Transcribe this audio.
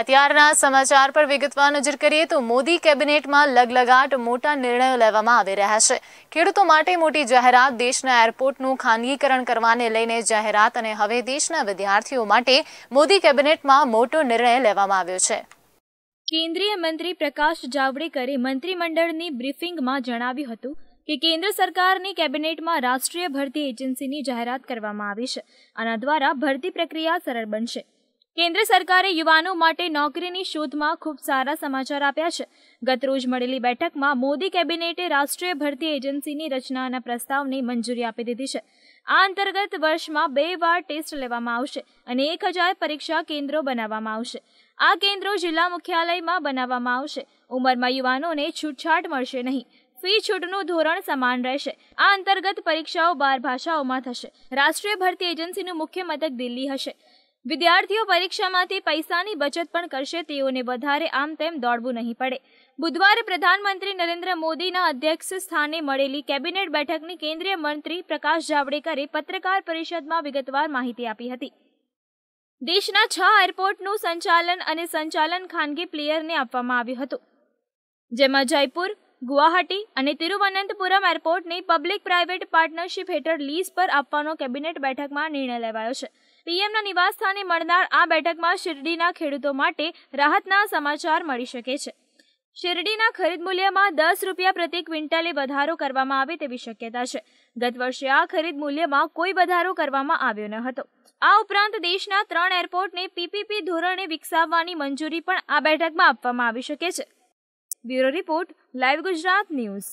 અત્યારના સમાચાર પર વિગતવાર નજર કરીએ તો મોદી કેબિનેટમાં લગલગાટ મોટા નિર્ણયો લેવામાં આવી રહ્યા છે ખેડૂતો માટે મોટી જાહેરાત દેશના એરપોર્ટનું ખાનગીકરણ કરવાને લઈને જાહેરાત અને હવે દેશના વિદ્યાર્થીઓ માટે મોદી કેબિનેટમાં મોટો નિર્ણય લેવામાં આવ્યો છે કેન્દ્રીય મંત્રી પ્રકાશ જાવડેકરે મંત્રીમંડળની બ્રિફિંગમાં જણાવ્યું હતું કે કેન્દ્ર સરકારની કેબિનેટમાં રાષ્ટ્રીય ભરતી એજન્સીની જાહેરાત કરવામાં આવી છે આના દ્વારા ભરતી પ્રક્રિયા સરળ બનશે કેન્દ્ર સરકારે યુવાનો માટે નોકરીની શોધમાં ખૂબ સારા સમાચાર આપ્યા છે ગતરોજ મળેલી બેઠકમાં મોદી કેબિનેટે રાષ્ટ્રીય ભરતી એજન્સીની રચનાના પ્રસ્તાવને મંજૂરી આપી દીધી છે આ અંતર્ગત વર્ષમાં બે વાર ટેસ્ટ લેવામાં આવશે અને એક હજાર પરીક્ષા કેન્દ્રો બનાવવામાં આવશે આ કેન્દ્રો જિલ્લા મુખ્યાલયમાં બનાવવામાં આવશે ઉંમરમાં યુવાનોને છૂટછાટ મળશે નહીં ફી છૂટનું ધોરણ સમાન રહેશે આ અંતર્ગત પરીક્ષાઓ બાર ભાષાઓમાં થશે રાષ્ટ્રીય ભરતી એજન્સીનું મુખ્ય મથક દિલ્હી હશે વિદ્યાર્થીઓ પરીક્ષામાંથી પૈસાની બચત પણ કરશે તેઓને વધારે આમ તેમ દોડવું નહીં પડે બુધવારે પ્રધાનમંત્રી નરેન્દ્ર મોદીના અધ્યક્ષ સ્થાને મળેલી કેબિનેટ બેઠકની કેન્દ્રીય મંત્રી પ્રકાશ જાવડેકરે પત્રકાર પરિષદમાં વિગતવાર માહિતી આપી હતી દેશના છ એરપોર્ટનું સંચાલન અને સંચાલન ખાનગી પ્લેયરને આપવામાં આવ્યું હતું જેમાં જયપુર ગુવાહાટી અને તિરુવનંતપુરમ એરપોર્ટની પબ્લિક પ્રાઇવેટ પાર્ટનરશિપ હેઠળ લીઝ પર આપવાનો કેબિનેટ બેઠકમાં નિર્ણય લેવાયો છે પીએમના નિવાસ સ્થાને મળનાર આ બેઠકમાં શિરડીના ખેડૂતો માટે રાહતના સમાચાર મળી શકે છે શિરડીના ખરીદ મૂલ્યમાં દસ રૂપિયા પ્રતિ ક્વિન્ટલે વધારો કરવામાં આવે તેવી શક્યતા છે ગત વર્ષે આ ખરીદ મૂલ્યમાં કોઈ વધારો કરવામાં આવ્યો ન હતો આ ઉપરાંત દેશના ત્રણ એરપોર્ટને પીપીપી ધોરણે વિકસાવવાની મંજૂરી પણ આ બેઠકમાં આપવામાં આવી શકે છે bureau report live Gujarat news